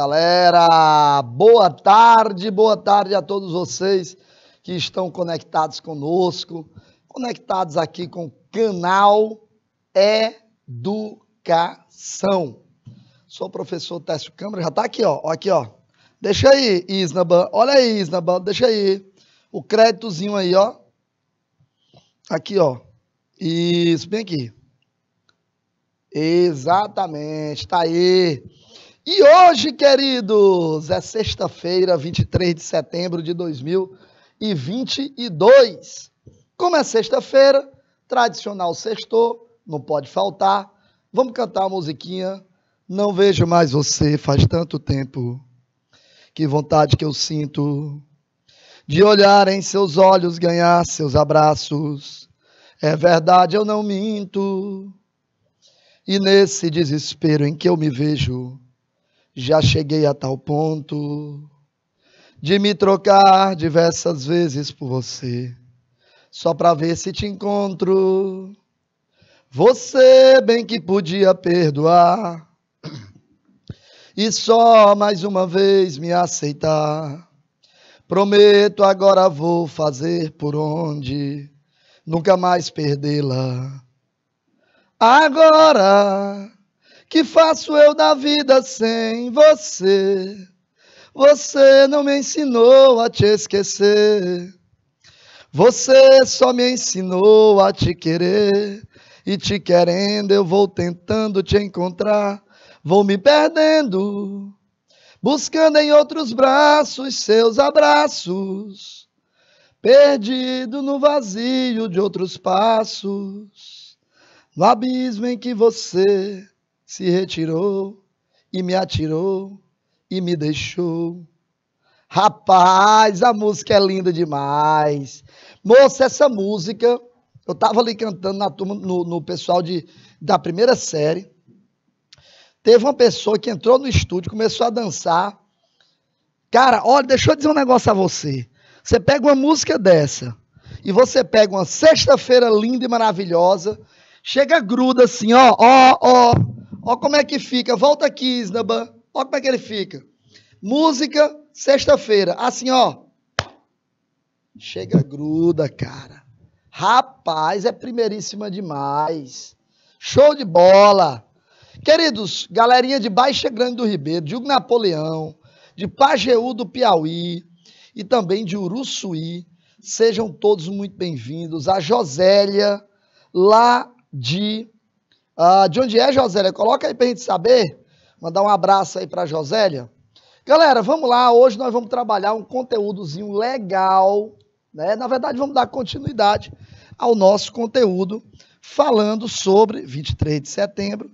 galera! Boa tarde, boa tarde a todos vocês que estão conectados conosco, conectados aqui com o canal Educação. Sou o professor Tércio Câmara, já está aqui, ó, aqui, ó. Deixa aí, Isnaban, olha aí, Isnaban, deixa aí o créditozinho aí, ó. Aqui, ó. Isso, bem aqui. Exatamente, tá aí. E hoje, queridos, é sexta-feira, 23 de setembro de 2022. Como é sexta-feira, tradicional sextou, não pode faltar. Vamos cantar a musiquinha. Não vejo mais você faz tanto tempo. Que vontade que eu sinto de olhar em seus olhos, ganhar seus abraços. É verdade, eu não minto. E nesse desespero em que eu me vejo, já cheguei a tal ponto de me trocar diversas vezes por você, só para ver se te encontro. Você bem que podia perdoar e só mais uma vez me aceitar. Prometo agora vou fazer por onde nunca mais perdê-la. Agora que faço eu da vida sem você? Você não me ensinou a te esquecer. Você só me ensinou a te querer. E te querendo, eu vou tentando te encontrar. Vou me perdendo, buscando em outros braços seus abraços. Perdido no vazio de outros passos, no abismo em que você se retirou e me atirou e me deixou. Rapaz, a música é linda demais. Moça, essa música, eu estava ali cantando na turma, no, no, pessoal de, da primeira série. Teve uma pessoa que entrou no estúdio, começou a dançar. Cara, olha, deixa eu dizer um negócio a você. Você pega uma música dessa e você pega uma sexta-feira linda e maravilhosa, chega gruda assim, ó, ó, ó, Ó como é que fica. Volta aqui, Isnaba. Ó como é que ele fica. Música, sexta-feira. Assim, ó. Chega, gruda, cara. Rapaz, é primeiríssima demais. Show de bola. Queridos, galerinha de Baixa Grande do Ribeiro, de Hugo Napoleão, de Pajeú do Piauí e também de Uruçuí, sejam todos muito bem-vindos. A Josélia, lá de ah, de onde é, Josélia? Coloca aí para a gente saber. Mandar um abraço aí para a Josélia. Galera, vamos lá. Hoje nós vamos trabalhar um conteúdozinho legal. Né? Na verdade, vamos dar continuidade ao nosso conteúdo falando sobre 23 de setembro,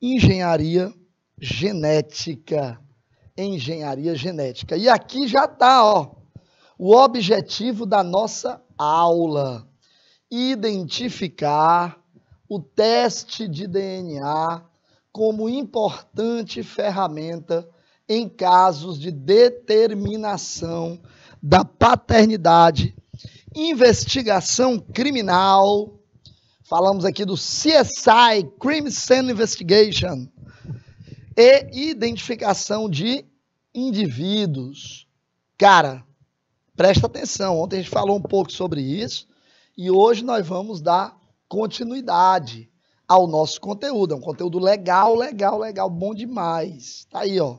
engenharia genética. Engenharia genética. E aqui já está, ó, o objetivo da nossa aula: identificar o teste de DNA como importante ferramenta em casos de determinação da paternidade, investigação criminal. Falamos aqui do CSI, Crime Scene Investigation, e identificação de indivíduos. Cara, presta atenção, ontem a gente falou um pouco sobre isso e hoje nós vamos dar continuidade ao nosso conteúdo. É um conteúdo legal, legal, legal, bom demais. Tá aí, ó.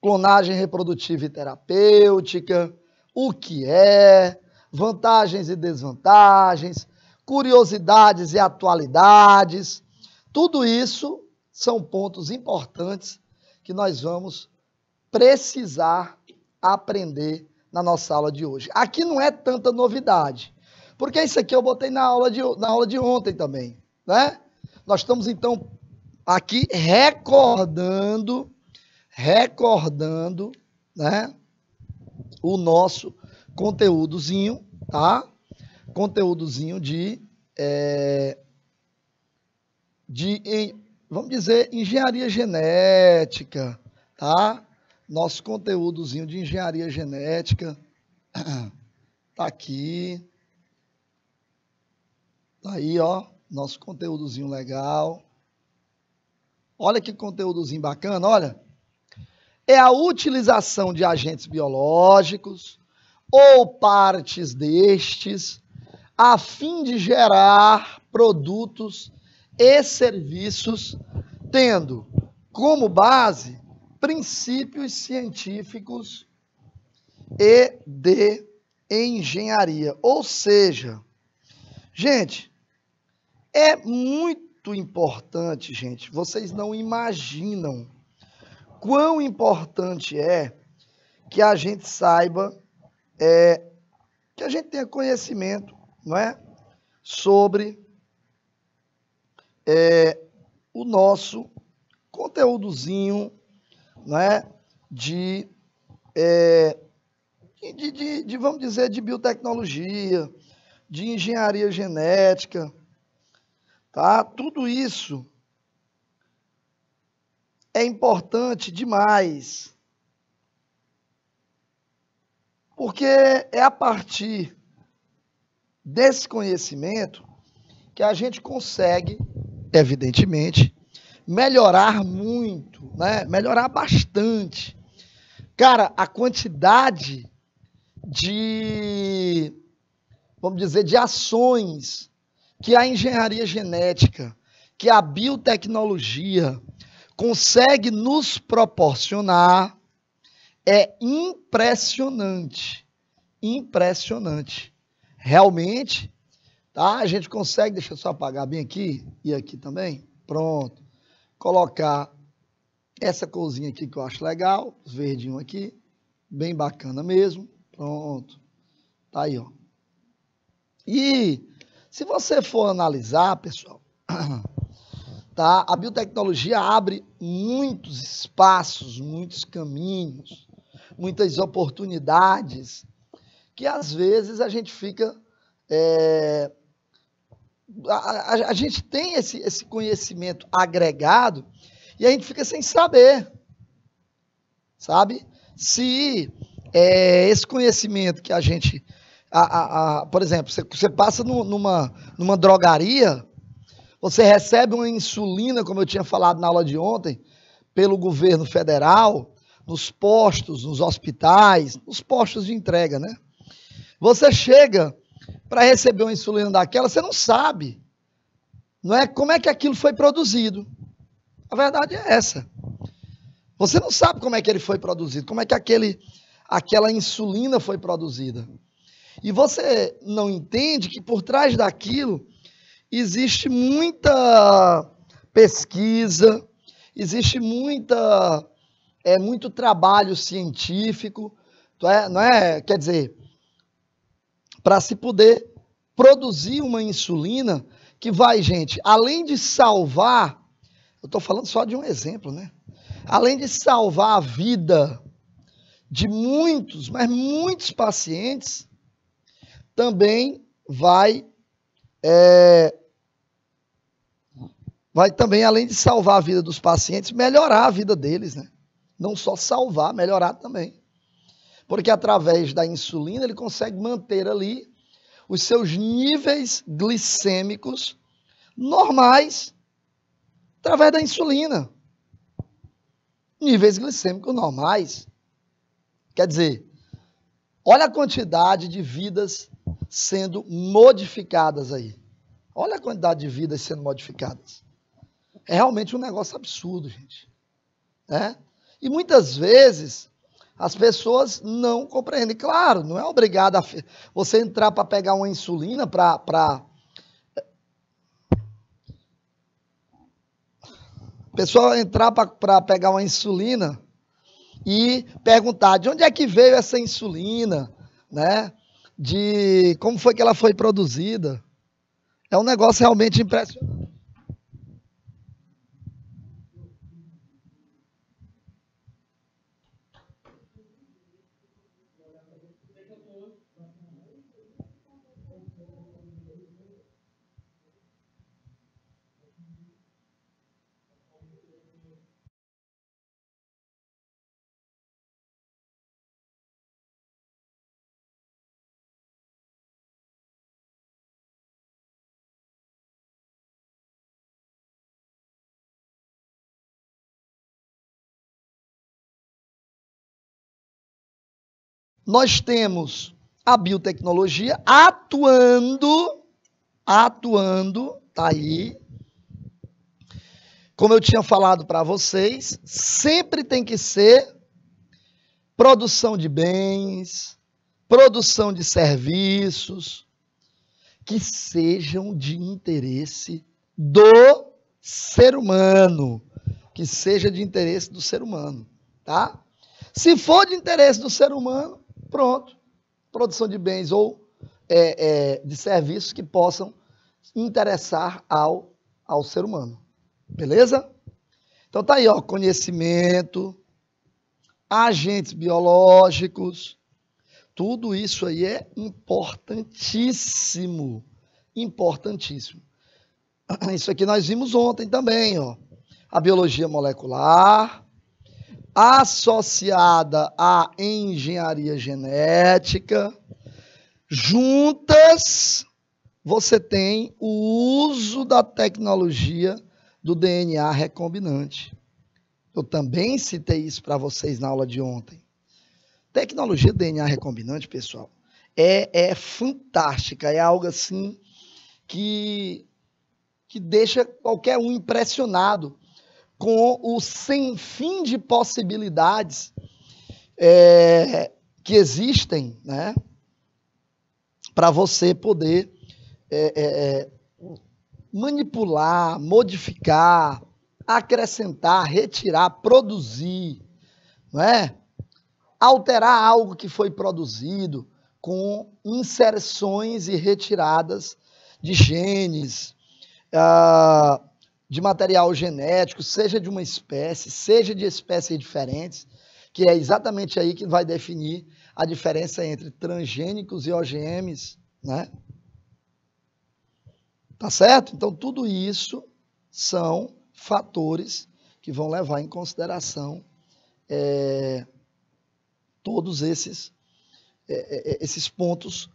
Clonagem reprodutiva e terapêutica, o que é, vantagens e desvantagens, curiosidades e atualidades. Tudo isso são pontos importantes que nós vamos precisar aprender na nossa aula de hoje. Aqui não é tanta novidade. Porque isso aqui eu botei na aula de, na aula de ontem também, né? Nós estamos então aqui recordando, recordando, né? O nosso conteúdozinho, tá? Conteúdozinho de, é, de em, vamos dizer, engenharia genética, tá? Nosso conteúdozinho de engenharia genética tá aqui. Tá aí, ó, nosso conteúdozinho legal. Olha que conteúdozinho bacana, olha. É a utilização de agentes biológicos ou partes destes a fim de gerar produtos e serviços tendo como base princípios científicos e de engenharia. Ou seja, gente, é muito importante, gente. Vocês não imaginam quão importante é que a gente saiba, é, que a gente tenha conhecimento, não é, sobre é, o nosso conteúdozinho, não é, de, é, de, de, de vamos dizer de biotecnologia, de engenharia genética Tá? Tudo isso é importante demais. Porque é a partir desse conhecimento que a gente consegue, evidentemente, melhorar muito, né? Melhorar bastante. Cara, a quantidade de vamos dizer de ações que a engenharia genética, que a biotecnologia consegue nos proporcionar é impressionante. Impressionante. Realmente, tá? A gente consegue, deixa eu só apagar bem aqui e aqui também. Pronto. Colocar essa cozinha aqui que eu acho legal, verdinho aqui, bem bacana mesmo. Pronto. Tá aí, ó. E se você for analisar, pessoal, tá? A biotecnologia abre muitos espaços, muitos caminhos, muitas oportunidades que às vezes a gente fica é, a, a, a, gente tem esse, esse conhecimento agregado e a gente fica sem saber, sabe? Se é, esse conhecimento que a gente a, a, a, por exemplo, você, você passa no, numa, numa drogaria, você recebe uma insulina, como eu tinha falado na aula de ontem, pelo governo federal, nos postos, nos hospitais, nos postos de entrega, né? Você chega para receber uma insulina daquela, você não sabe. Não é como é que aquilo foi produzido. A verdade é essa. Você não sabe como é que ele foi produzido, como é que aquele, aquela insulina foi produzida. E você não entende que por trás daquilo existe muita pesquisa, existe muita é muito trabalho científico, não é? é? Quer dizer, para se poder produzir uma insulina que vai, gente, além de salvar, eu estou falando só de um exemplo, né? Além de salvar a vida de muitos, mas muitos pacientes, também vai é, vai também além de salvar a vida dos pacientes, melhorar a vida deles, né? Não só salvar, melhorar também. Porque através da insulina ele consegue manter ali os seus níveis glicêmicos normais através da insulina. Níveis glicêmicos normais. Quer dizer, olha a quantidade de vidas sendo modificadas aí. Olha a quantidade de vidas sendo modificadas. É realmente um negócio absurdo, gente. Né? E muitas vezes as pessoas não compreendem. Claro, não é obrigado a você entrar para pegar uma insulina para. Pra... pessoal entrar para pegar uma insulina e perguntar de onde é que veio essa insulina, né? de como foi que ela foi produzida. É um negócio realmente impressionante. nós temos a biotecnologia atuando, atuando, tá aí. Como eu tinha falado para vocês, sempre tem que ser produção de bens, produção de serviços que sejam de interesse do ser humano, que seja de interesse do ser humano, tá? Se for de interesse do ser humano, Pronto. Produção de bens ou é, é, de serviços que possam interessar ao, ao ser humano. Beleza? Então tá aí, ó, conhecimento, agentes biológicos, tudo isso aí é importantíssimo, importantíssimo. Isso aqui nós vimos ontem também, ó. A biologia molecular, associada à engenharia genética, juntas você tem o uso da tecnologia do DNA recombinante. Eu também citei isso para vocês na aula de ontem. Tecnologia DNA recombinante, pessoal, é, é fantástica, é algo assim que, que deixa qualquer um impressionado com o sem fim de possibilidades é, que existem, né? Para você poder é, é, é, manipular, modificar, acrescentar, retirar, produzir, não é? Alterar algo que foi produzido com inserções e retiradas de genes, ah, de material genético, seja de uma espécie, seja de espécies diferentes, que é exatamente aí que vai definir a diferença entre transgênicos e OGMs, né? Tá certo? Então, tudo isso são fatores que vão levar em consideração é, todos esses, é, é, é esses pontos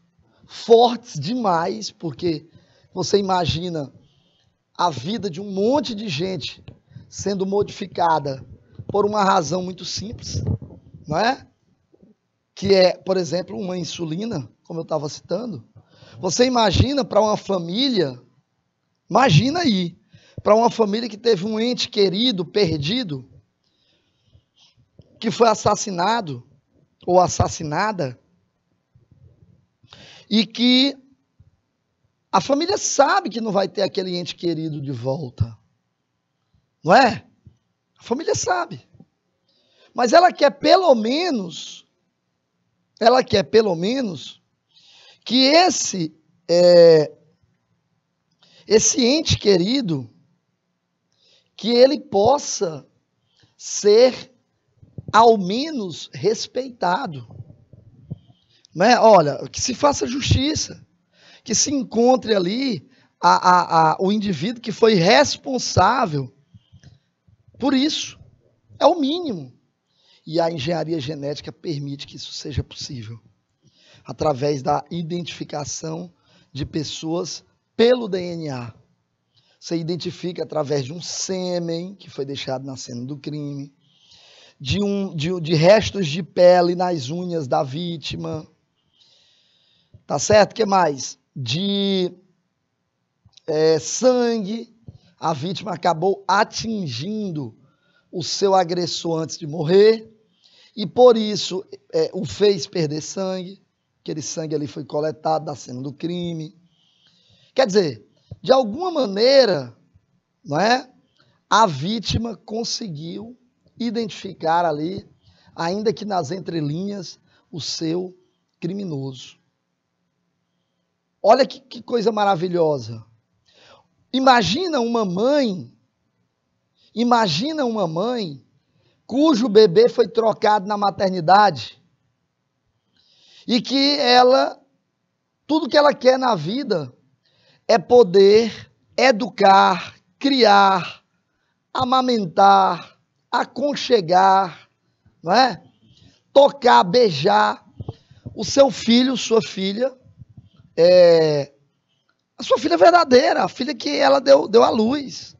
fortes demais, porque você imagina a vida de um monte de gente sendo modificada por uma razão muito simples, não é? Que é, por exemplo, uma insulina, como eu estava citando. Você imagina para uma família, imagina aí, para uma família que teve um ente querido perdido, que foi assassinado ou assassinada, e que a família sabe que não vai ter aquele ente querido de volta. Não é? A família sabe. Mas ela quer pelo menos, ela quer pelo menos que esse é, esse ente querido que ele possa ser ao menos respeitado. Né? Olha, que se faça justiça que se encontre ali a, a, a, o indivíduo que foi responsável por isso. É o mínimo. E a engenharia genética permite que isso seja possível através da identificação de pessoas pelo DNA. Você identifica através de um sêmen que foi deixado na cena do crime, de, um, de, de restos de pele nas unhas da vítima. Tá certo? O que mais? de é, sangue, a vítima acabou atingindo o seu agressor antes de morrer e por isso é, o fez perder sangue. Aquele sangue ali foi coletado da cena do crime. Quer dizer, de alguma maneira, não é? A vítima conseguiu identificar ali, ainda que nas entrelinhas, o seu criminoso. Olha que, que coisa maravilhosa. Imagina uma mãe, imagina uma mãe cujo bebê foi trocado na maternidade e que ela, tudo que ela quer na vida é poder educar, criar, amamentar, aconchegar, não é? Tocar, beijar o seu filho, sua filha é, a sua filha é verdadeira, a filha que ela deu, deu à luz.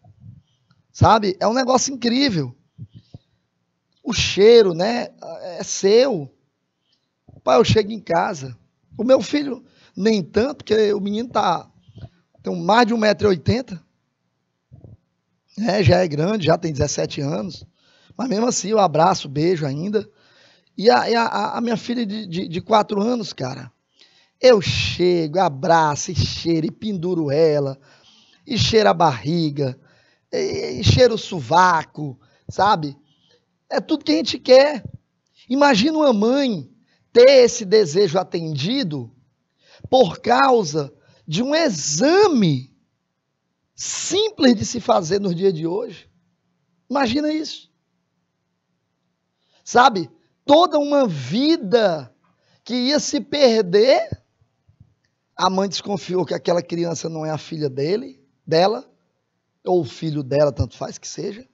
Sabe? É um negócio incrível. O cheiro, né? É seu. Pai, eu chego em casa. O meu filho, nem tanto, porque o menino tá, tem mais de 1,80m. É, já é grande, já tem 17 anos. Mas mesmo assim, eu abraço, beijo ainda. E a, a, a minha filha de, de, de 4 anos, cara, eu chego, abraço e cheiro e penduro ela, e cheiro a barriga, e, e cheiro o sovaco, sabe? É tudo que a gente quer. Imagina uma mãe ter esse desejo atendido por causa de um exame simples de se fazer no dia de hoje. Imagina isso. Sabe? Toda uma vida que ia se perder a mãe desconfiou que aquela criança não é a filha dele, dela, ou o filho dela, tanto faz que seja.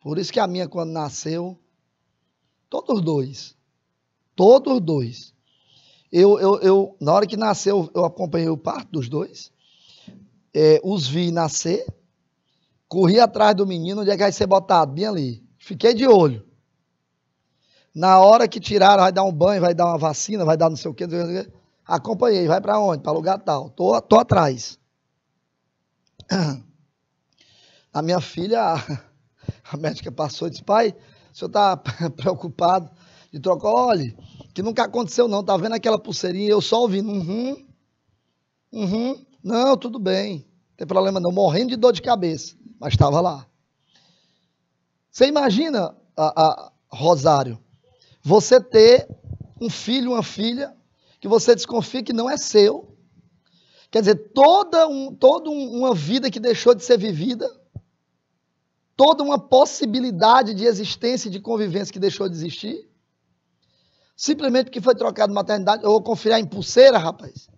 Por isso que a minha, quando nasceu, todos dois, todos dois. Eu, eu, eu, na hora que nasceu, eu acompanhei o parto dos dois, é, os vi nascer, corri atrás do menino, onde é que vai ser botado? Bem ali. Fiquei de olho. Na hora que tiraram, vai dar um banho, vai dar uma vacina, vai dar não sei o quê, não sei o quê Acompanhei, vai para onde? Para lugar tal. Tô, tô atrás. A minha filha, a médica passou e disse: pai, o senhor está preocupado de trocar? Olha, que nunca aconteceu não. Tá vendo aquela pulseirinha? Eu só ouvindo. Uhum. Uhum. Não, tudo bem. Não tem problema não. Morrendo de dor de cabeça. Mas estava lá. Você imagina, a, a Rosário, você ter um filho, uma filha, que você desconfie que não é seu. Quer dizer, toda, um, toda uma vida que deixou de ser vivida, toda uma possibilidade de existência e de convivência que deixou de existir, simplesmente porque foi trocado maternidade, eu vou confiar em pulseira, rapaz.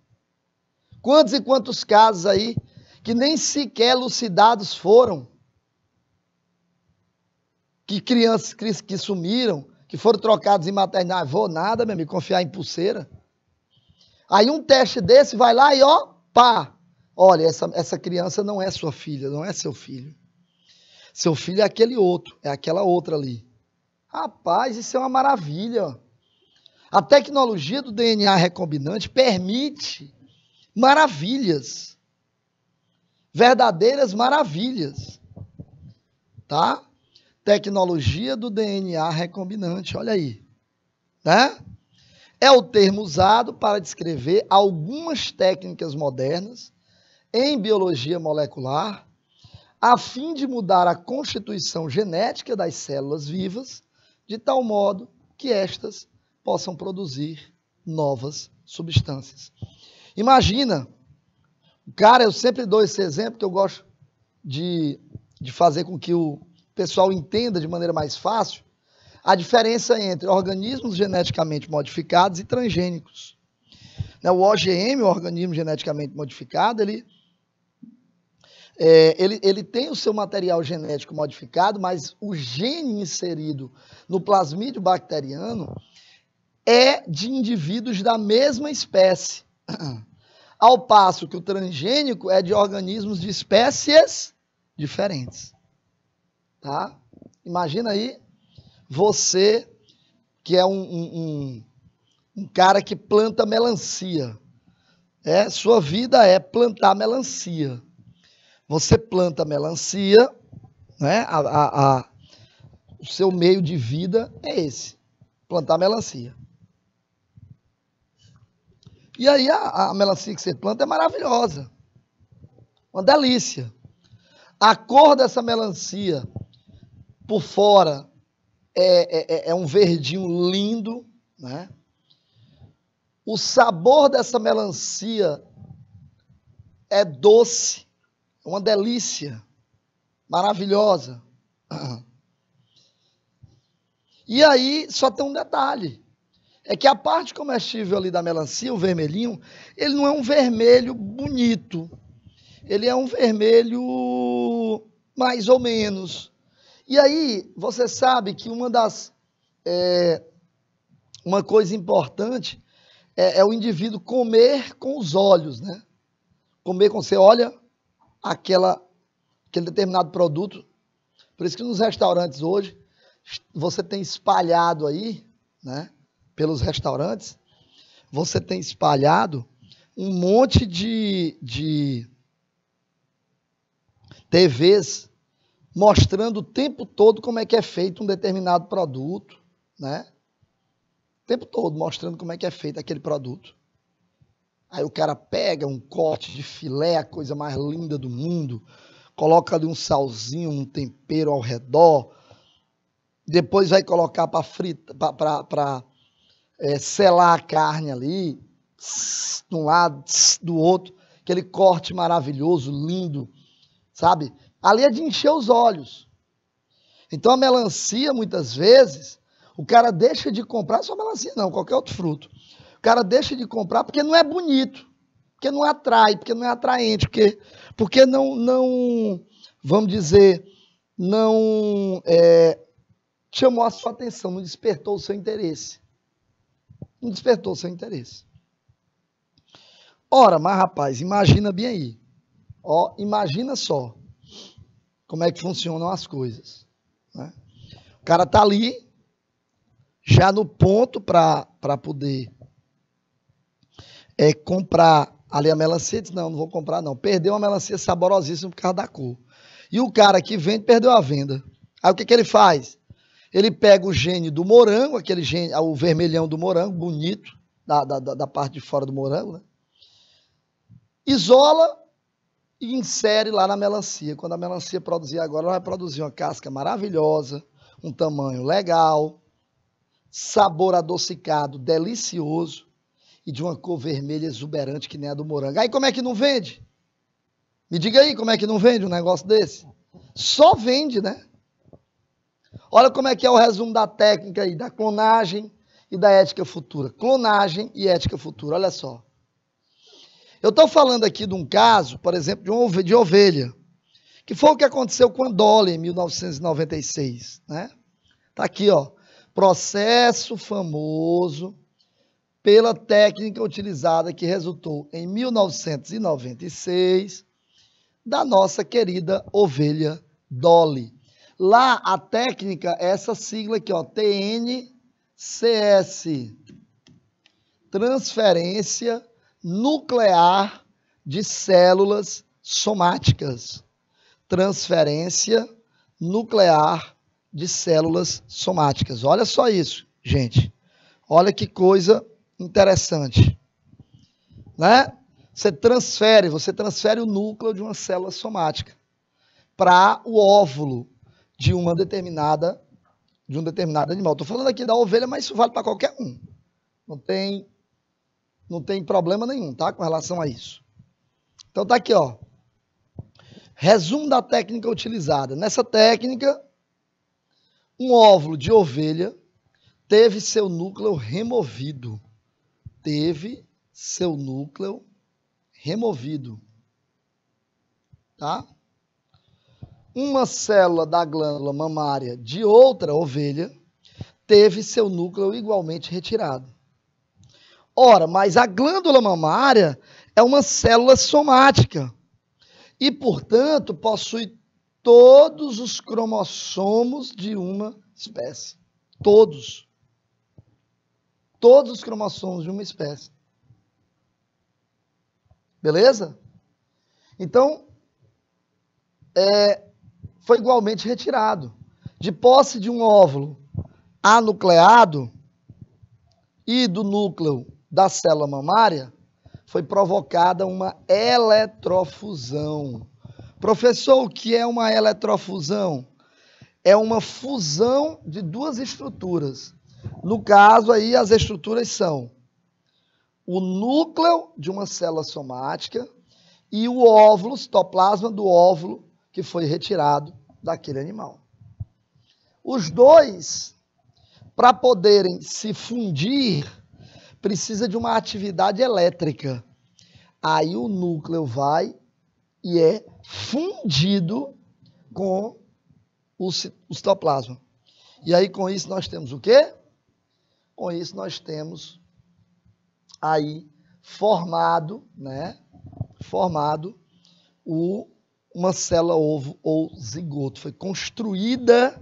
Quantos e quantos casos aí que nem sequer lucidados foram, que crianças que sumiram, que foram trocados em maternidade, vou nada, meu amigo, confiar em pulseira. Aí um teste desse vai lá e ó, pá. Olha, essa, essa criança não é sua filha, não é seu filho. Seu filho é aquele outro, é aquela outra ali. Rapaz, isso é uma maravilha. A tecnologia do DNA recombinante permite maravilhas. Verdadeiras maravilhas. Tá? Tecnologia do DNA recombinante, olha aí. Né? é o termo usado para descrever algumas técnicas modernas em biologia molecular, a fim de mudar a constituição genética das células vivas, de tal modo que estas possam produzir novas substâncias. Imagina, cara, eu sempre dou esse exemplo que eu gosto de, de fazer com que o pessoal entenda de maneira mais fácil a diferença entre organismos geneticamente modificados e transgênicos. Né, o OGM, o organismo geneticamente modificado, ele, é, ele, ele tem o seu material genético modificado, mas o gene inserido no plasmídio bacteriano é de indivíduos da mesma espécie. Ao passo que o transgênico é de organismos de espécies diferentes. Tá? Imagina aí você, que é um, um, um, um cara que planta melancia, é, sua vida é plantar melancia. Você planta melancia, né? A, a, a, o seu meio de vida é esse, plantar melancia. E aí a, a melancia que você planta é maravilhosa, uma delícia. A cor dessa melancia por fora é, é, é, é um verdinho lindo, né? O sabor dessa melancia é doce, é uma delícia, maravilhosa. E aí só tem um detalhe, é que a parte comestível ali da melancia, o vermelhinho, ele não é um vermelho bonito, ele é um vermelho mais ou menos. E aí, você sabe que uma das. É, uma coisa importante é, é, o indivíduo comer com os olhos, né? Comer com você olha aquela, aquele determinado produto. Por isso que nos restaurantes hoje, você tem espalhado aí, né? Pelos restaurantes, você tem espalhado um monte de, de TVs mostrando o tempo todo como é que é feito um determinado produto, né? O tempo todo mostrando como é que é feito aquele produto. Aí o cara pega um corte de filé, a coisa mais linda do mundo, coloca ali um salzinho, um tempero ao redor, depois vai colocar para frita, para é, selar a carne ali, de um lado, do outro, aquele corte maravilhoso, lindo, sabe? Ali é de encher os olhos. Então a melancia, muitas vezes, o cara deixa de comprar, só melancia não, qualquer outro fruto. O cara deixa de comprar porque não é bonito, porque não atrai, porque não é atraente, porque, porque não, não, vamos dizer, não é, chamou a sua atenção, não despertou o seu interesse. Não despertou o seu interesse. Ora, mas rapaz, imagina bem aí. Ó, imagina só como é que funcionam as coisas. Né? O cara está ali, já no ponto para poder é, comprar ali a melancia, diz, não, não vou comprar não. Perdeu uma melancia saborosíssima por causa da cor. E o cara que vende, perdeu a venda. Aí o que, que ele faz? Ele pega o gene do morango, aquele gene, o vermelhão do morango, bonito, da, da, da parte de fora do morango, né? Isola e insere lá na melancia. Quando a melancia produzir agora, ela vai produzir uma casca maravilhosa, um tamanho legal, sabor adocicado, delicioso e de uma cor vermelha exuberante que nem a do morango. Aí como é que não vende? Me diga aí como é que não vende um negócio desse? Só vende, né? Olha como é que é o resumo da técnica aí, da clonagem e da ética futura. Clonagem e ética futura, olha só. Eu estou falando aqui de um caso, por exemplo, de, um, de ovelha, que foi o que aconteceu com Dolly em 1996. Né? Está aqui, ó. Processo famoso pela técnica utilizada que resultou em 1996 da nossa querida ovelha Dolly. Lá a técnica é essa sigla aqui, ó, TNCS. Transferência nuclear de células somáticas. Transferência nuclear de células somáticas. Olha só isso, gente. Olha que coisa interessante. Né? Você transfere, você transfere o núcleo de uma célula somática para o óvulo de uma determinada de um determinado animal. Estou falando aqui da ovelha, mas isso vale para qualquer um. Não tem não tem problema nenhum, tá? Com relação a isso. Então tá aqui, ó. Resumo da técnica utilizada. Nessa técnica, um óvulo de ovelha teve seu núcleo removido. Teve seu núcleo removido. Tá? Uma célula da glândula mamária de outra ovelha teve seu núcleo igualmente retirado. Ora, mas a glândula mamária é uma célula somática e, portanto, possui todos os cromossomos de uma espécie. Todos. Todos os cromossomos de uma espécie. Beleza? Então, é, foi igualmente retirado. De posse de um óvulo anucleado e do núcleo da célula mamária, foi provocada uma eletrofusão. Professor, o que é uma eletrofusão? É uma fusão de duas estruturas. No caso aí, as estruturas são o núcleo de uma célula somática e o óvulo, o citoplasma do óvulo que foi retirado daquele animal. Os dois, para poderem se fundir, precisa de uma atividade elétrica. Aí o núcleo vai e é fundido com o citoplasma. E aí com isso nós temos o quê? Com isso nós temos aí formado, né? Formado o, uma célula ovo ou zigoto. Foi construída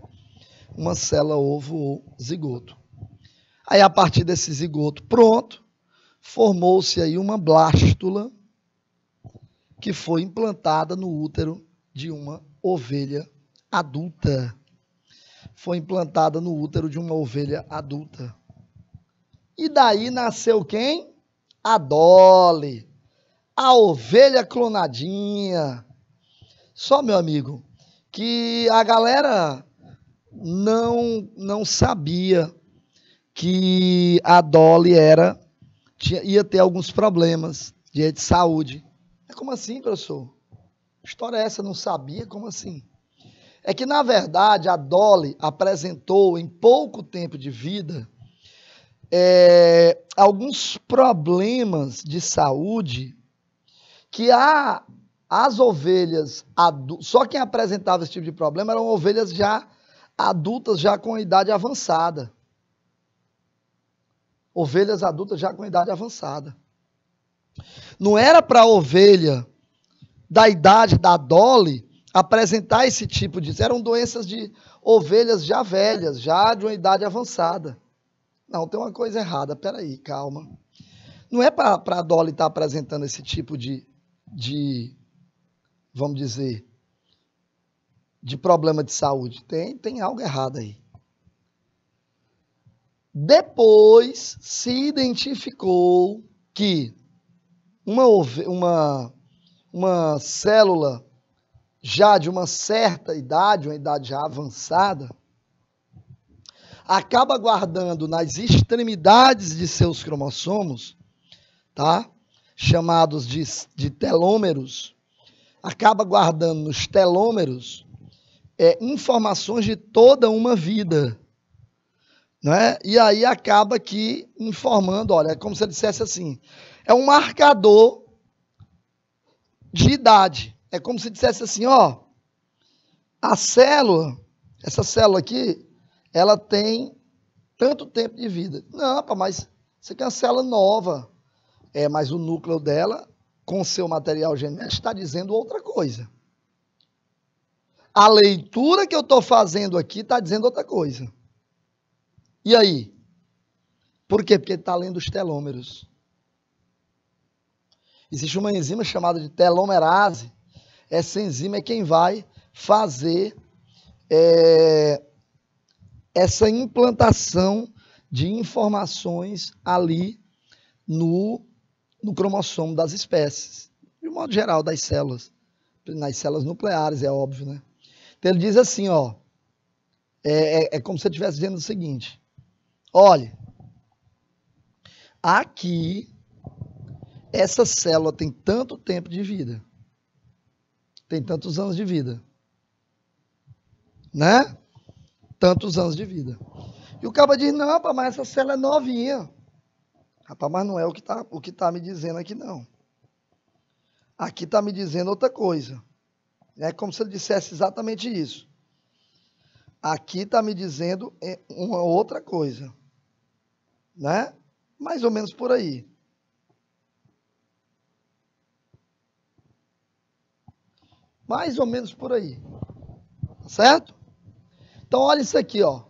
uma célula ovo ou zigoto. Aí, a partir desse zigoto pronto, formou-se aí uma blástula que foi implantada no útero de uma ovelha adulta. Foi implantada no útero de uma ovelha adulta. E daí nasceu quem? A Dolly, a ovelha clonadinha. Só, meu amigo, que a galera não não sabia que a Dolly era tinha, ia ter alguns problemas de, de saúde. É como assim, professor? história é essa, não sabia? Como assim? É que, na verdade, a Dolly apresentou em pouco tempo de vida é, alguns problemas de saúde que a, as ovelhas adultas, só quem apresentava esse tipo de problema eram ovelhas já adultas, já com idade avançada ovelhas adultas já com idade avançada. Não era para a ovelha da idade da Dolly apresentar esse tipo de. Eram doenças de ovelhas já velhas, já de uma idade avançada. Não, tem uma coisa errada, peraí, calma. Não é para a Dolly estar tá apresentando esse tipo de, de, vamos dizer, de problema de saúde. Tem, tem algo errado aí. Depois se identificou que uma, uma, uma célula já de uma certa idade, uma idade já avançada, acaba guardando nas extremidades de seus cromossomos, tá? chamados de, de telômeros, acaba guardando nos telômeros é, informações de toda uma vida. Né? E aí acaba aqui informando, olha, é como se ele dissesse assim, é um marcador de idade. É como se dissesse assim, ó, a célula, essa célula aqui, ela tem tanto tempo de vida. Não, pá, mas você é uma célula nova. É, mas o núcleo dela, com seu material genético, está dizendo outra coisa. A leitura que eu estou fazendo aqui está dizendo outra coisa. E aí? Por quê? Porque ele está além dos telômeros. Existe uma enzima chamada de telomerase. Essa enzima é quem vai fazer é, essa implantação de informações ali no, no cromossomo das espécies, de modo geral, das células. Nas células nucleares, é óbvio, né? Então ele diz assim, ó. É, é, é como se eu estivesse dizendo o seguinte: Olhe, aqui essa célula tem tanto tempo de vida, tem tantos anos de vida, né? Tantos anos de vida. E o cara diz, não, rapaz, mas essa célula é novinha. Rapaz, mas não é o que está tá me dizendo aqui, não. Aqui está me dizendo outra coisa. É como se ele dissesse exatamente isso. Aqui está me dizendo é, uma outra coisa. Né? Mais ou menos por aí. Mais ou menos por aí. Tá certo? Então, olha isso aqui, ó.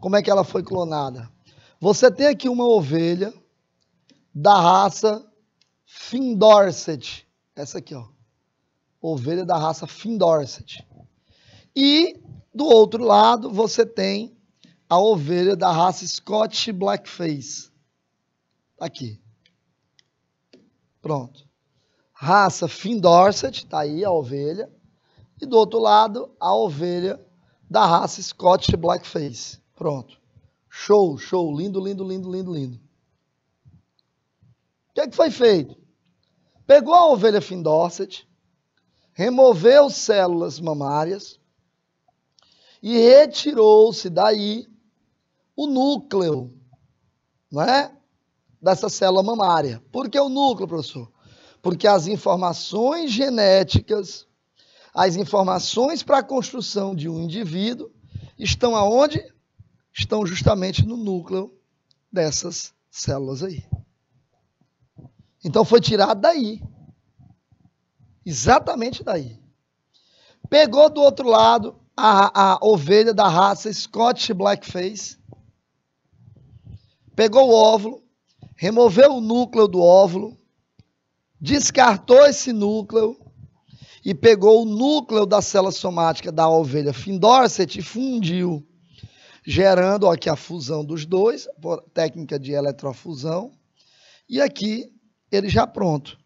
Como é que ela foi clonada. Você tem aqui uma ovelha da raça Findorset. Essa aqui, ó. Ovelha da raça Findorset. E do outro lado, você tem a ovelha da raça Scott Blackface. Tá aqui. Pronto. Raça Finn Dorset, está aí a ovelha. E do outro lado, a ovelha da raça Scott Blackface. Pronto. Show, show. Lindo, lindo, lindo, lindo, lindo. O que, é que foi feito? Pegou a ovelha Finn Dorset, removeu células mamárias e retirou-se daí o núcleo, não é? Dessa célula mamária. Por que o núcleo, professor? Porque as informações genéticas, as informações para a construção de um indivíduo, estão aonde? Estão justamente no núcleo dessas células aí. Então foi tirado daí. Exatamente daí. Pegou do outro lado a, a ovelha da raça Scotch Blackface pegou o óvulo, removeu o núcleo do óvulo, descartou esse núcleo e pegou o núcleo da célula somática da ovelha Findorset e fundiu, gerando aqui a fusão dos dois, técnica de eletrofusão, e aqui ele já pronto.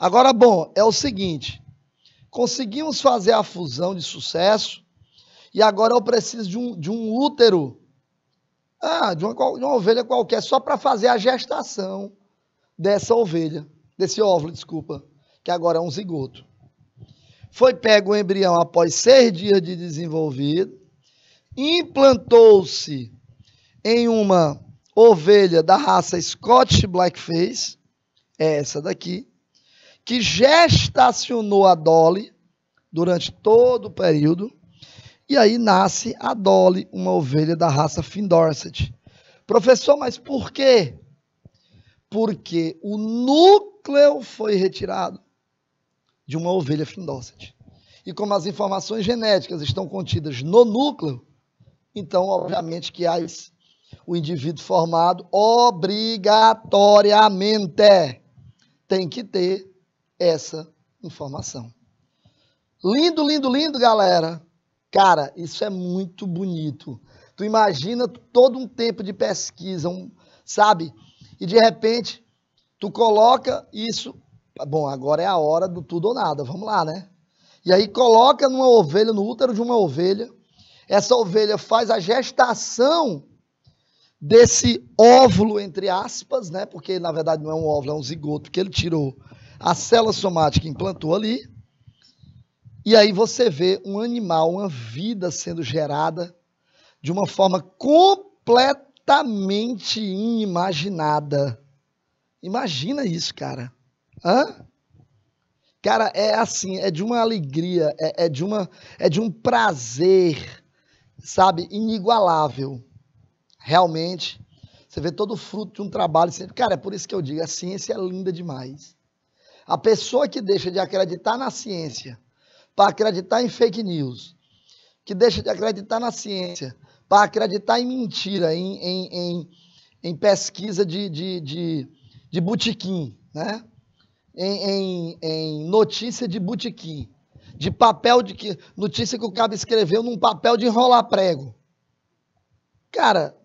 Agora, bom, é o seguinte, conseguimos fazer a fusão de sucesso, e agora eu preciso de um, de um útero ah, de uma, de uma ovelha qualquer, só para fazer a gestação dessa ovelha, desse óvulo, desculpa, que agora é um zigoto. Foi pego o embrião após seis dias de desenvolvido, implantou-se em uma ovelha da raça Scotch Blackface, é essa daqui, que gestacionou a Dolly durante todo o período e aí nasce a Dolly, uma ovelha da raça Findorset. Professor, mas por quê? Porque o núcleo foi retirado de uma ovelha Findorset. E como as informações genéticas estão contidas no núcleo, então, obviamente, que há o indivíduo formado obrigatoriamente tem que ter essa informação. Lindo, lindo, lindo, galera! Cara, isso é muito bonito. Tu imagina todo um tempo de pesquisa, um, sabe? E de repente, tu coloca isso. Bom, agora é a hora do tudo ou nada, vamos lá, né? E aí coloca numa ovelha, no útero de uma ovelha. Essa ovelha faz a gestação desse óvulo, entre aspas, né? Porque na verdade não é um óvulo, é um zigoto que ele tirou a célula somática implantou ali. E aí você vê um animal, uma vida sendo gerada de uma forma completamente inimaginada. Imagina isso, cara. Hã? Cara, é assim, é de uma alegria, é, é de uma, é de um prazer, sabe, inigualável. Realmente, você vê todo o fruto de um trabalho. Cara, é por isso que eu digo, a ciência é linda demais. A pessoa que deixa de acreditar na ciência para acreditar em fake news, que deixa de acreditar na ciência, para acreditar em mentira, em, em, em, em pesquisa de, de, de, de, botequim, né? em, em, em notícia de botequim, de papel de que. Notícia que o cabo escreveu num papel de enrolar prego. Cara,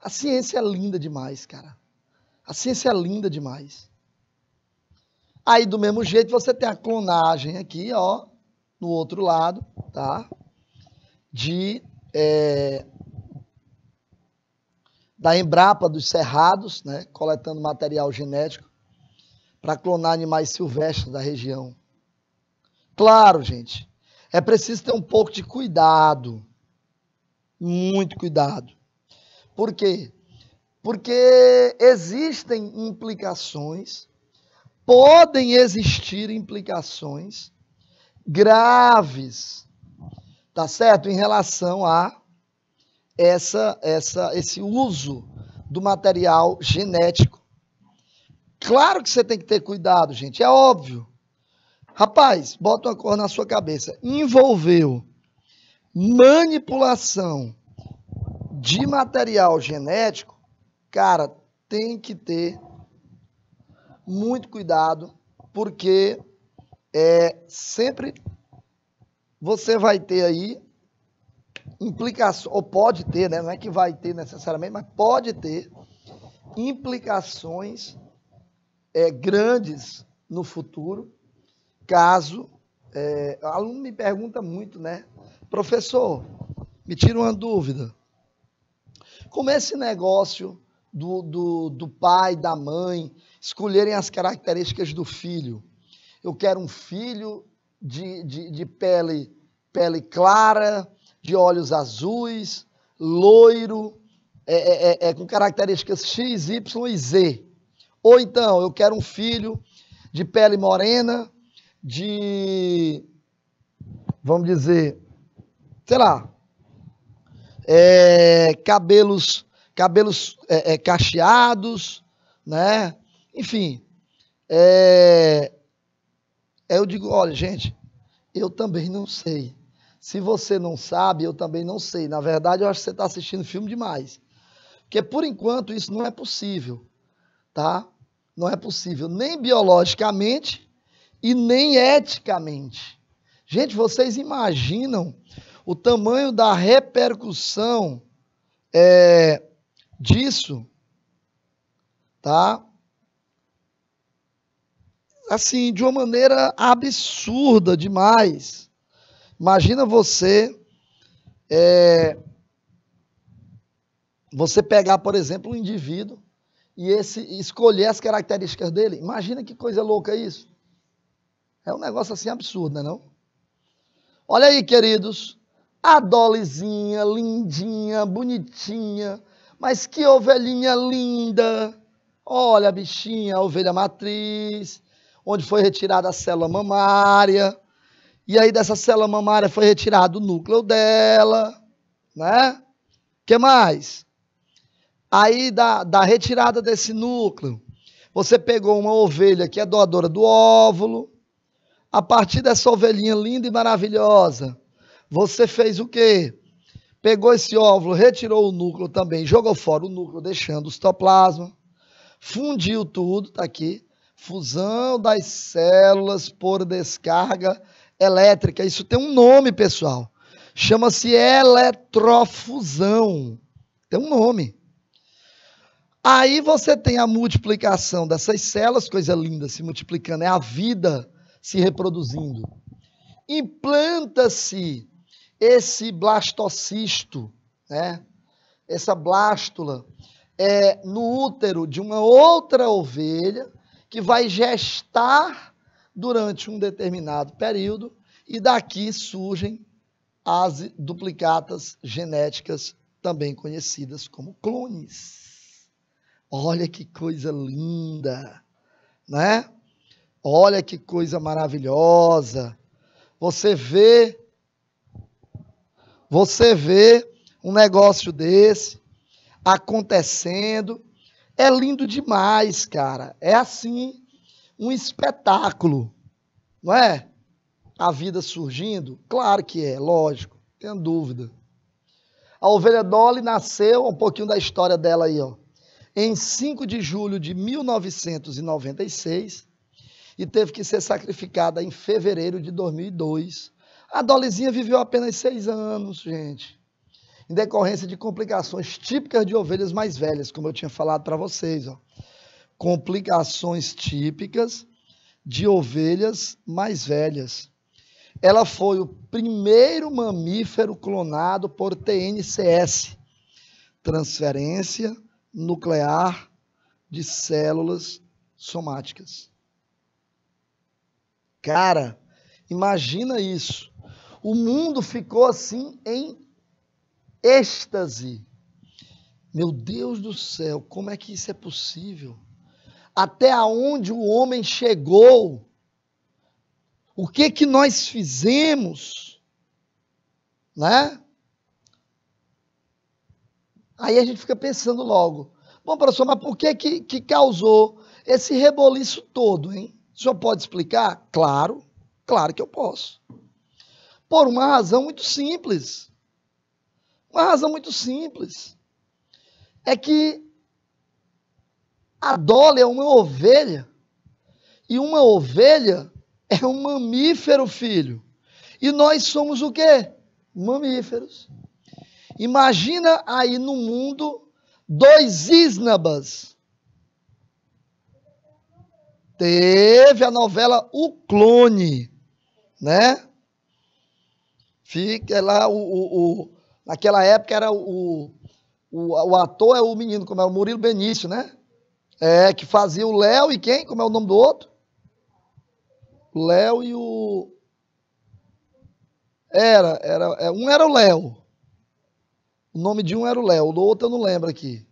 a ciência é linda demais, cara. A ciência é linda demais. Aí, do mesmo jeito, você tem a clonagem aqui, ó no outro lado, tá? De é, da Embrapa dos Cerrados, né? Coletando material genético para clonar animais silvestres da região. Claro, gente, é preciso ter um pouco de cuidado, muito cuidado. Por quê? Porque existem implicações, podem existir implicações graves, tá certo? Em relação a essa, essa, esse uso do material genético. Claro que você tem que ter cuidado, gente, é óbvio. Rapaz, bota uma cor na sua cabeça. Envolveu manipulação de material genético, cara, tem que ter muito cuidado, porque é, sempre você vai ter aí implicações, ou pode ter, né? não é que vai ter necessariamente, mas pode ter implicações é, grandes no futuro, caso. É, aluno me pergunta muito, né? Professor, me tira uma dúvida. Como é esse negócio do, do, do pai, da mãe, escolherem as características do filho, eu quero um filho de, de, de pele, pele clara, de olhos azuis, loiro, é, é, é, é, com características X, Y e Z. Ou então, eu quero um filho de pele morena, de, vamos dizer, sei lá, é, cabelos, cabelos é, é, cacheados, né? Enfim, é, é, eu digo, olha, gente, eu também não sei. Se você não sabe, eu também não sei. Na verdade, eu acho que você está assistindo filme demais. Porque, por enquanto, isso não é possível, tá? Não é possível, nem biologicamente e nem eticamente. Gente, vocês imaginam o tamanho da repercussão é, disso, tá? assim, de uma maneira absurda demais. Imagina você. É, você pegar, por exemplo, um indivíduo e esse escolher as características dele. Imagina que coisa louca isso. É um negócio assim absurdo, não é não? Olha aí, queridos, a dolezinha, lindinha, bonitinha, mas que ovelhinha linda. Olha a bichinha, a ovelha matriz, onde foi retirada a célula mamária. E aí dessa célula mamária foi retirado o núcleo dela, né? que mais? Aí da, da retirada desse núcleo, você pegou uma ovelha que é doadora do óvulo. A partir dessa ovelhinha linda e maravilhosa, você fez o quê? Pegou esse óvulo, retirou o núcleo também, jogou fora o núcleo, deixando o citoplasma, fundiu tudo, tá aqui, Fusão das células por descarga elétrica. Isso tem um nome, pessoal. Chama-se eletrofusão. Tem um nome. Aí você tem a multiplicação dessas células, coisa linda, se multiplicando, é a vida se reproduzindo. Implanta-se esse blastocisto, né? essa blástula, é, no útero de uma outra ovelha, que vai gestar durante um determinado período e daqui surgem as duplicatas genéticas, também conhecidas como clones. Olha que coisa linda, né? Olha que coisa maravilhosa. Você vê você vê um negócio desse acontecendo é lindo demais, cara. É assim um espetáculo, não é? A vida surgindo? Claro que é, lógico, tenho dúvida. A ovelha Dolly nasceu, um pouquinho da história dela aí, ó, em 5 de julho de 1996 e teve que ser sacrificada em fevereiro de 2002. A Dollyzinha viveu apenas seis anos, gente em decorrência de complicações típicas de ovelhas mais velhas, como eu tinha falado para vocês. Ó. Complicações típicas de ovelhas mais velhas. Ela foi o primeiro mamífero clonado por TNCS, transferência nuclear de células somáticas. Cara, imagina isso. O mundo ficou assim em êxtase. Meu Deus do céu, como é que isso é possível? Até aonde o homem chegou? O que que nós fizemos? Né? Aí a gente fica pensando logo. Bom, professor, mas por que que, que causou esse reboliço todo, hein? O senhor pode explicar? Claro, claro que eu posso. Por uma razão muito simples. Uma razão muito simples. É que a Dolly é uma ovelha. E uma ovelha é um mamífero, filho. E nós somos o quê? Mamíferos. Imagina aí no mundo dois isnabas. Teve a novela O Clone, né? Fica lá o, o, o Naquela época era o, o, o ator é o menino, como é o Murilo Benício, né? É, que fazia o Léo e quem? Como é o nome do outro? O Léo e o. Era, era. É, um era o Léo. O nome de um era o Léo, do outro eu não lembro aqui.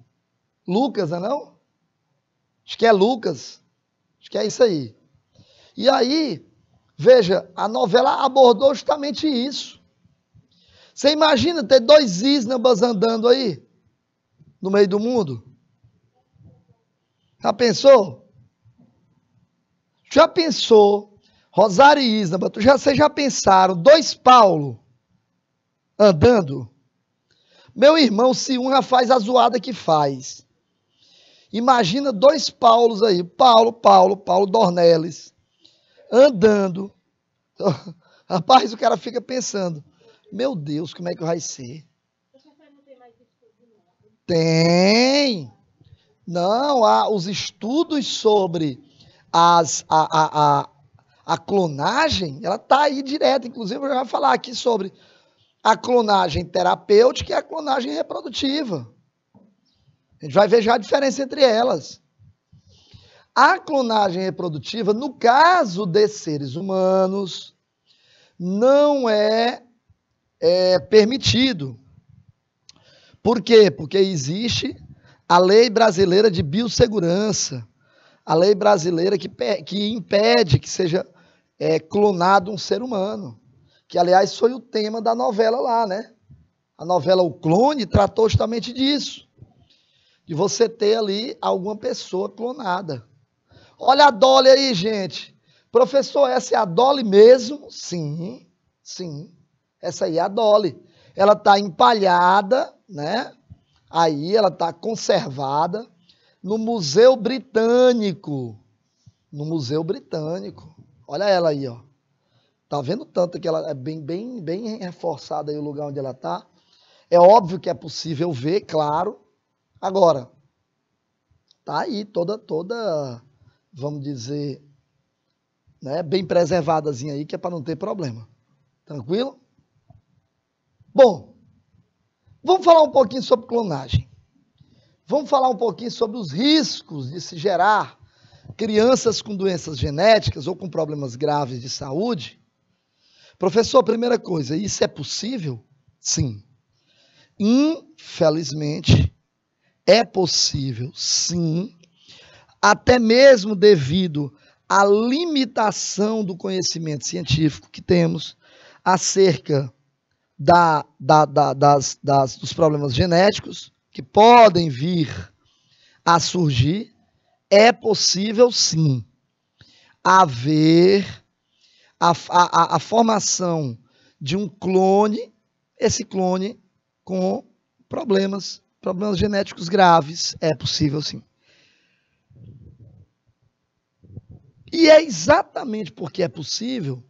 Lucas, não é não? Acho que é Lucas. Acho que é isso aí. E aí, veja, a novela abordou justamente isso. Você imagina ter dois isnabas andando aí, no meio do mundo? Já pensou? Já pensou? Rosário e Isnaba, já, vocês já pensaram, dois Paulo andando? Meu irmão, se um já faz a zoada que faz. Imagina dois Paulos aí, Paulo, Paulo, Paulo Dornelles, andando. Rapaz, o cara fica pensando. Meu Deus, como é que vai ser? Tem! Não, há os estudos sobre as, a, a, a, a clonagem, ela está aí direto. Inclusive, eu já vou falar aqui sobre a clonagem terapêutica e a clonagem reprodutiva. A gente vai ver já a diferença entre elas. A clonagem reprodutiva, no caso de seres humanos, não é é, permitido. Por quê? Porque existe a lei brasileira de biossegurança, a lei brasileira que, que impede que seja é, clonado um ser humano. Que, aliás, foi o tema da novela lá, né? A novela O Clone tratou justamente disso. De você ter ali alguma pessoa clonada. Olha a Dolly aí, gente. Professor, essa é a Dolly mesmo? Sim, sim. Essa aí é a Dolly. Ela está empalhada, né? Aí ela está conservada no Museu Britânico. No Museu Britânico. Olha ela aí, ó. Tá vendo tanto que ela é bem, bem, bem reforçada aí o lugar onde ela tá. É óbvio que é possível ver, claro. Agora, tá aí toda, toda, vamos dizer, né, bem preservadazinha aí, que é para não ter problema. Tranquilo? Bom, vamos falar um pouquinho sobre clonagem. Vamos falar um pouquinho sobre os riscos de se gerar crianças com doenças genéticas ou com problemas graves de saúde. Professor, primeira coisa, isso é possível? Sim. Infelizmente, é possível, sim, até mesmo devido à limitação do conhecimento científico que temos acerca da, da, da, das, das, dos problemas genéticos que podem vir a surgir, é possível sim haver a, a, a formação de um clone, esse clone com problemas, problemas genéticos graves, é possível sim. E é exatamente porque é possível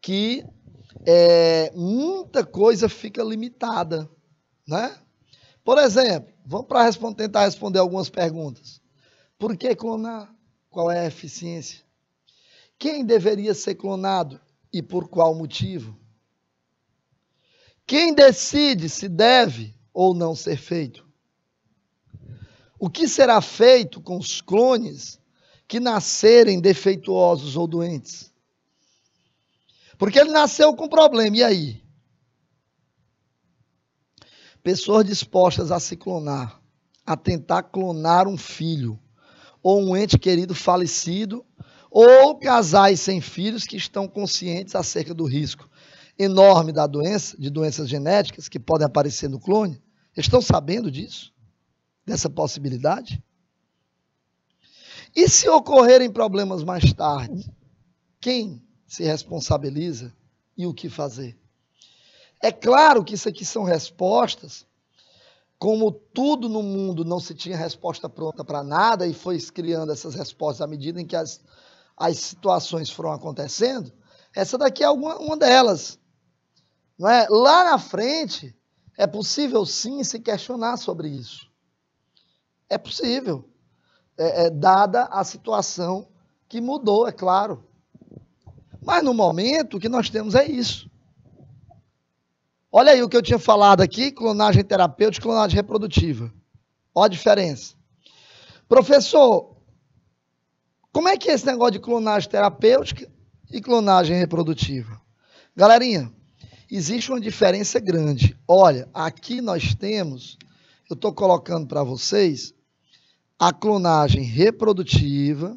que é, muita coisa fica limitada, né? Por exemplo, vamos para responder, tentar responder algumas perguntas. Por que clonar? Qual é a eficiência? Quem deveria ser clonado e por qual motivo? Quem decide se deve ou não ser feito? O que será feito com os clones que nascerem defeituosos ou doentes? Porque ele nasceu com problema, e aí? Pessoas dispostas a se clonar, a tentar clonar um filho, ou um ente querido falecido, ou casais sem filhos que estão conscientes acerca do risco enorme da doença, de doenças genéticas que podem aparecer no clone. Estão sabendo disso? Dessa possibilidade? E se ocorrerem problemas mais tarde? Quem se responsabiliza e o que fazer. É claro que isso aqui são respostas, como tudo no mundo não se tinha resposta pronta para nada e foi criando essas respostas à medida em que as, as situações foram acontecendo, essa daqui é alguma, uma delas. Não é? Lá na frente, é possível sim se questionar sobre isso. É possível, é, é, dada a situação que mudou, é claro. Mas no momento, o que nós temos é isso. Olha aí o que eu tinha falado aqui, clonagem terapêutica e clonagem reprodutiva. Olha a diferença. Professor, como é que é esse negócio de clonagem terapêutica e clonagem reprodutiva? Galerinha, existe uma diferença grande. Olha, aqui nós temos, eu estou colocando para vocês, a clonagem reprodutiva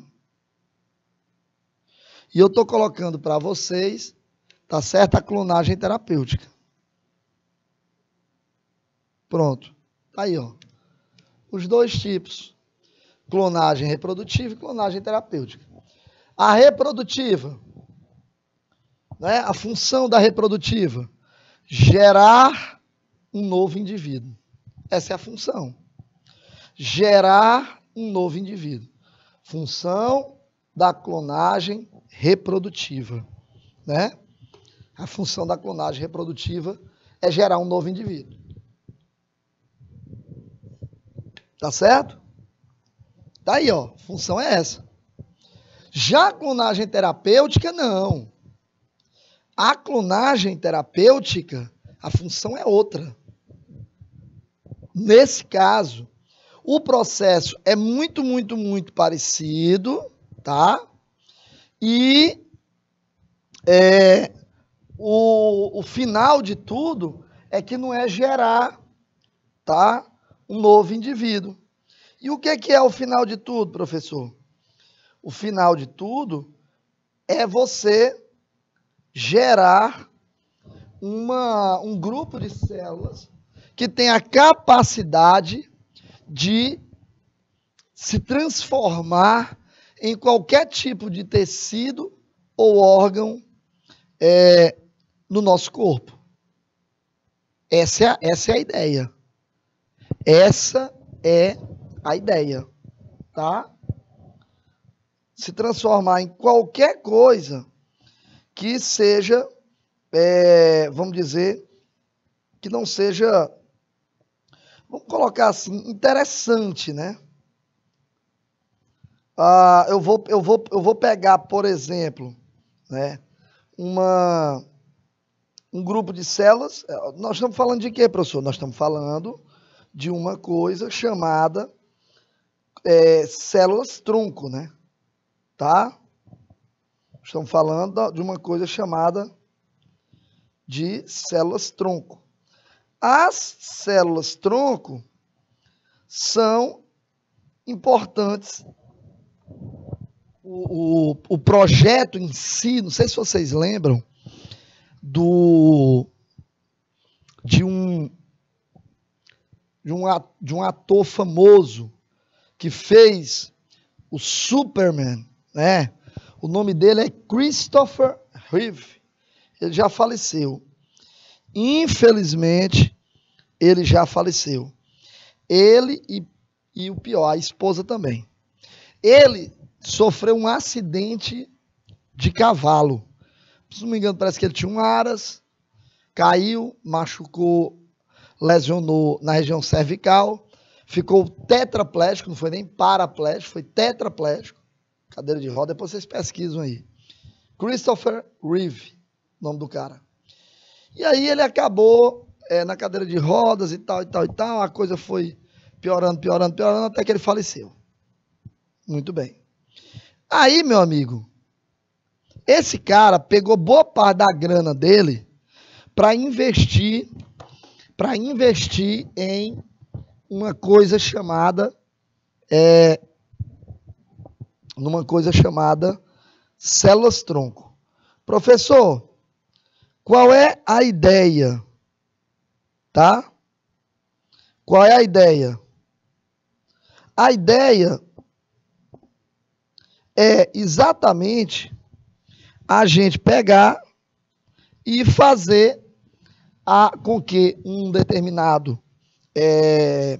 e eu estou colocando para vocês, tá certo? A clonagem terapêutica. Pronto. Tá aí, ó. Os dois tipos: clonagem reprodutiva e clonagem terapêutica. A reprodutiva, né? A função da reprodutiva gerar um novo indivíduo. Essa é a função. Gerar um novo indivíduo. Função da clonagem reprodutiva. Né? A função da clonagem reprodutiva é gerar um novo indivíduo. Tá certo? Tá aí, ó. Função é essa. Já a clonagem terapêutica, não. A clonagem terapêutica, a função é outra. Nesse caso, o processo é muito, muito, muito parecido, tá? E é, o, o final de tudo é que não é gerar tá, um novo indivíduo. E o que é, que é o final de tudo, professor? O final de tudo é você gerar uma, um grupo de células que tem a capacidade de se transformar em qualquer tipo de tecido ou órgão é, no nosso corpo. Essa é, a, essa é a ideia. Essa é a ideia, tá? Se transformar em qualquer coisa que seja, é, vamos dizer, que não seja, vamos colocar assim, interessante, né? Ah, eu, vou, eu, vou, eu vou pegar, por exemplo, né, uma, um grupo de células. É, nós estamos falando de quê, professor? Nós estamos falando de uma coisa chamada é, células tronco, né? Tá? Estamos falando de uma coisa chamada de células tronco. As células tronco são importantes o, o, projeto em si, não sei se vocês lembram, do de um de um, de um ator famoso que fez o Superman, né? O nome dele é Christopher Reeve. Ele já faleceu. Infelizmente, ele já faleceu. Ele e, e o pior, a esposa também. Ele sofreu um acidente de cavalo. Se não me engano, parece que ele tinha um aras, caiu, machucou, lesionou na região cervical, ficou tetraplégico, não foi nem paraplégico, foi tetraplégico. Cadeira de roda, depois vocês pesquisam aí. Christopher Reeve, nome do cara. E aí ele acabou é, na cadeira de rodas e tal, e tal, e tal. A coisa foi piorando, piorando, piorando, até que ele faleceu. Muito bem. Aí, meu amigo, esse cara pegou boa parte da grana dele para investir para investir em uma coisa chamada é, numa coisa chamada células tronco. Professor, qual é a ideia? Tá? Qual é a ideia? A ideia é exatamente a gente pegar e fazer a, com que um determinado, é,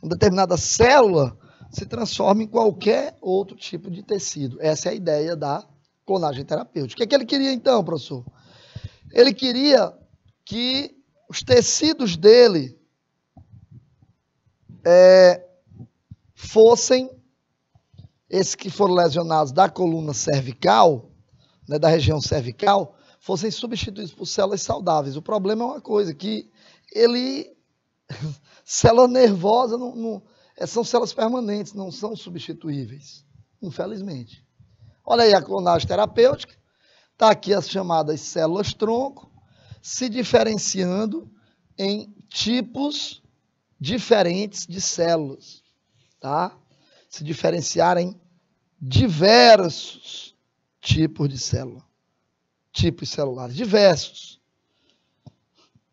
uma determinada célula se transforme em qualquer outro tipo de tecido. Essa é a ideia da clonagem terapêutica. O que, é que ele queria então, professor? Ele queria que os tecidos dele é, fossem esses que foram lesionados da coluna cervical, né, da região cervical, fossem substituídos por células saudáveis. O problema é uma coisa, que ele. célula nervosa não, não, é, são células permanentes, não são substituíveis, infelizmente. Olha aí a clonagem terapêutica, está aqui as chamadas células tronco, se diferenciando em tipos diferentes de células, tá? se diferenciarem diversos tipos de célula, tipos celulares, diversos.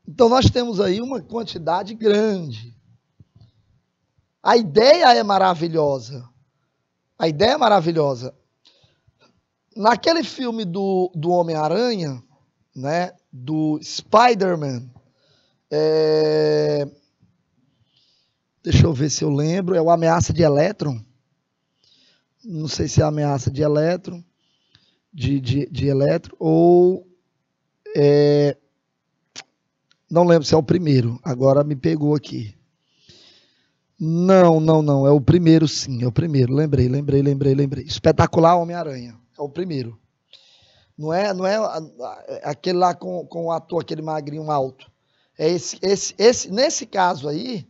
Então nós temos aí uma quantidade grande. A ideia é maravilhosa. A ideia é maravilhosa. Naquele filme do, do Homem-Aranha, né, do Spider-Man, é, Deixa eu ver se eu lembro. É o ameaça de elétron. Não sei se é ameaça de elétron, de, de, de elétron, ou. É, não lembro se é o primeiro. Agora me pegou aqui. Não, não, não. É o primeiro, sim. É o primeiro. Lembrei, lembrei, lembrei, lembrei. Espetacular Homem-Aranha. É o primeiro. Não é, não é aquele lá com, com o ator, aquele magrinho alto. É esse, esse, esse, nesse caso aí,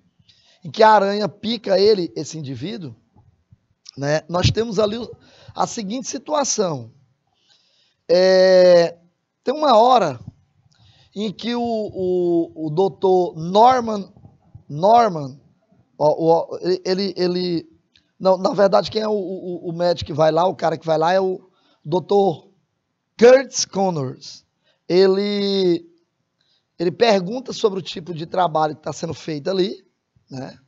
em que a aranha pica ele, esse indivíduo, né? Nós temos ali a seguinte situação. É, tem uma hora em que o, o, o doutor Norman, Norman ó, ó, ele, ele não, na verdade, quem é o, o, o, médico que vai lá, o cara que vai lá é o Dr. Curtis Connors. Ele, ele pergunta sobre o tipo de trabalho que está sendo feito ali. Né?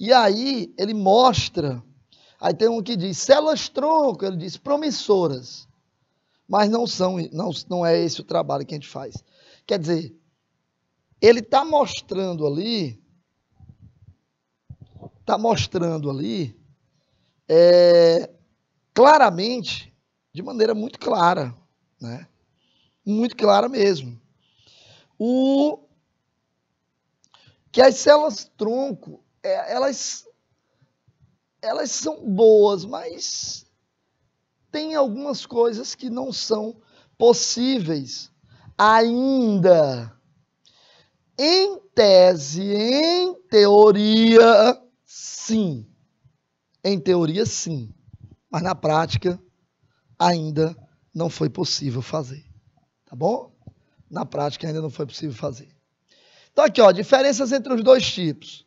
E aí ele mostra, aí tem um que diz, células tronco, ele diz, promissoras. Mas não são, não, não é esse o trabalho que a gente faz. Quer dizer, ele está mostrando ali, está mostrando ali, é, claramente, de maneira muito clara, né? muito clara mesmo, o que as células tronco, é, elas, elas são boas, mas tem algumas coisas que não são possíveis ainda. Em tese, em teoria, sim. Em teoria, sim. Mas na prática, ainda não foi possível fazer. Tá bom? Na prática, ainda não foi possível fazer. Então, aqui, ó, diferenças entre os dois tipos.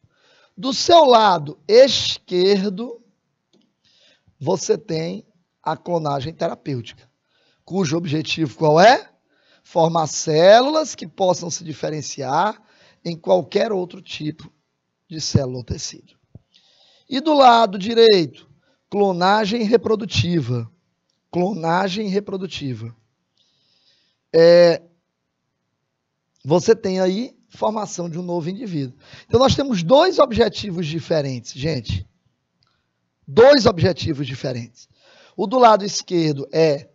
Do seu lado esquerdo, você tem a clonagem terapêutica, cujo objetivo qual é? Formar células que possam se diferenciar em qualquer outro tipo de célula ou tecido. E do lado direito, clonagem reprodutiva. Clonagem reprodutiva. É, você tem aí formação de um novo indivíduo. Então nós temos dois objetivos diferentes, gente. Dois objetivos diferentes. O do lado esquerdo é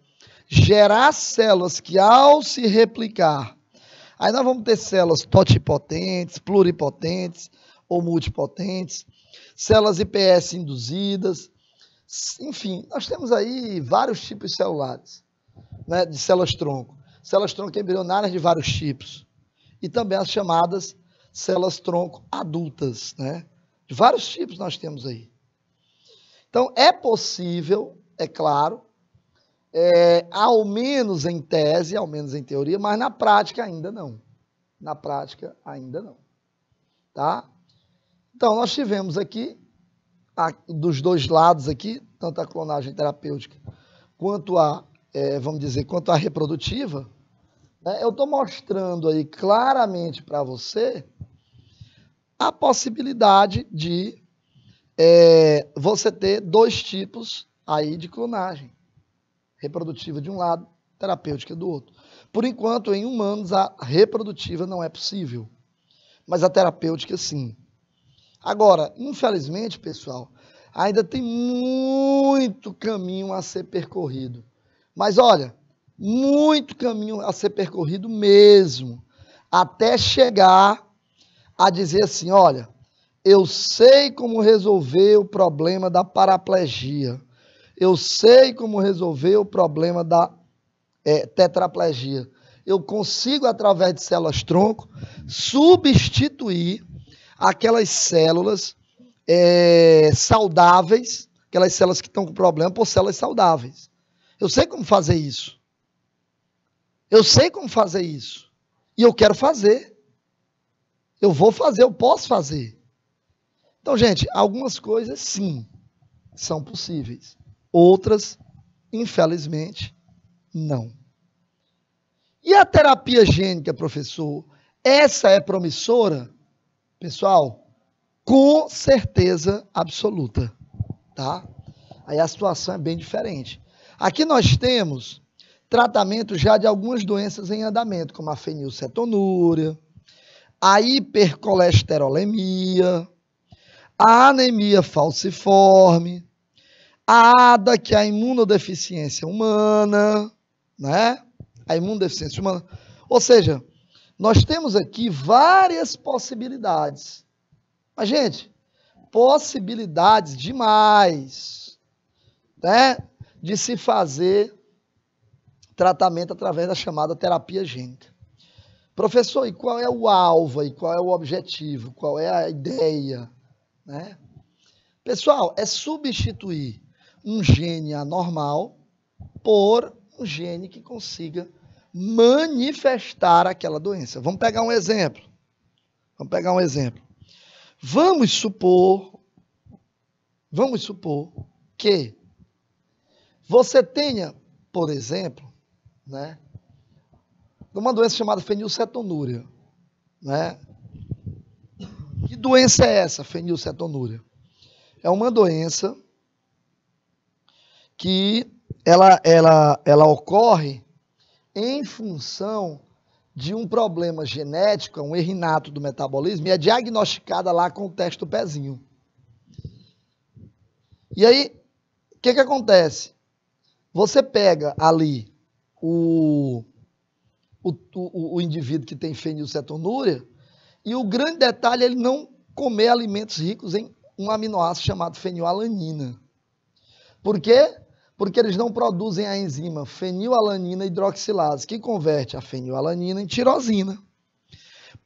gerar células que, ao se replicar, aí nós vamos ter células totipotentes, pluripotentes ou multipotentes, células IPS induzidas, enfim, nós temos aí vários tipos celulares, né, de células tronco, células tronco embrionárias de vários tipos e também as chamadas células tronco adultas, né? De vários tipos nós temos aí. Então, é possível, é claro, é, ao menos em tese, ao menos em teoria, mas na prática ainda não. Na prática ainda não. Tá? Então, nós tivemos aqui, a, dos dois lados aqui, tanto a clonagem terapêutica quanto a, é, vamos dizer, quanto a reprodutiva, né? Eu estou mostrando aí claramente para você a possibilidade de é, você ter dois tipos aí de clonagem. Reprodutiva de um lado, terapêutica do outro. Por enquanto, em humanos, a reprodutiva não é possível, mas a terapêutica sim. Agora, infelizmente, pessoal, ainda tem muito caminho a ser percorrido. Mas olha, muito caminho a ser percorrido mesmo, até chegar a dizer assim: olha, eu sei como resolver o problema da paraplegia, eu sei como resolver o problema da é, tetraplegia. Eu consigo, através de células tronco, substituir aquelas células é, saudáveis, aquelas células que estão com problema, por células saudáveis. Eu sei como fazer isso. Eu sei como fazer isso. E eu quero fazer. Eu vou fazer, eu posso fazer. Então, gente, algumas coisas sim são possíveis. Outras, infelizmente, não. E a terapia gênica, professor? Essa é promissora? Pessoal, com certeza absoluta, tá? Aí a situação é bem diferente. Aqui nós temos tratamento já de algumas doenças em andamento, como a fenilcetonúria, a hipercolesterolemia, a anemia falciforme, a ADA, que é a imunodeficiência humana, né? A imunodeficiência humana. Ou seja, nós temos aqui várias possibilidades. Mas, gente, possibilidades demais né? de se fazer tratamento através da chamada terapia gênica. Professor, e qual é o alvo e qual é o objetivo? Qual é a ideia? Né? Pessoal, é substituir um gene anormal por um gene que consiga manifestar aquela doença. Vamos pegar um exemplo. Vamos pegar um exemplo. Vamos supor, vamos supor que você tenha, por exemplo, né? De uma doença chamada fenilcetonúria, né? Que doença é essa, fenilcetonúria? É uma doença que ela, ela, ela ocorre em função de um problema genético, é um erro inato do metabolismo, e é diagnosticada lá com o teste do pezinho. E aí, o que, que acontece? Você pega ali o, o, o, o indivíduo que tem fenilcetonúria, e o grande detalhe é ele não comer alimentos ricos em um aminoácido chamado fenilalanina. Por quê? Porque eles não produzem a enzima fenilalanina hidroxilase, que converte a fenilalanina em tirosina.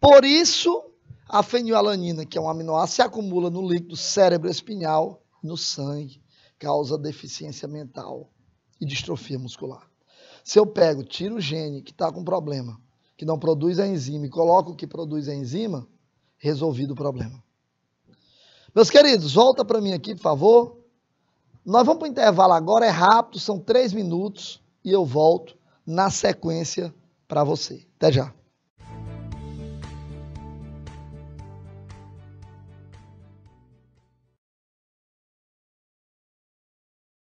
Por isso, a fenilalanina, que é um aminoácido, se acumula no líquido espinhal no sangue, causa deficiência mental e distrofia muscular. Se eu pego, tiro o gene que está com problema, que não produz a enzima, e coloco o que produz a enzima, resolvido o problema. Meus queridos, volta para mim aqui, por favor. Nós vamos para o intervalo agora, é rápido, são três minutos, e eu volto na sequência para você. Até já.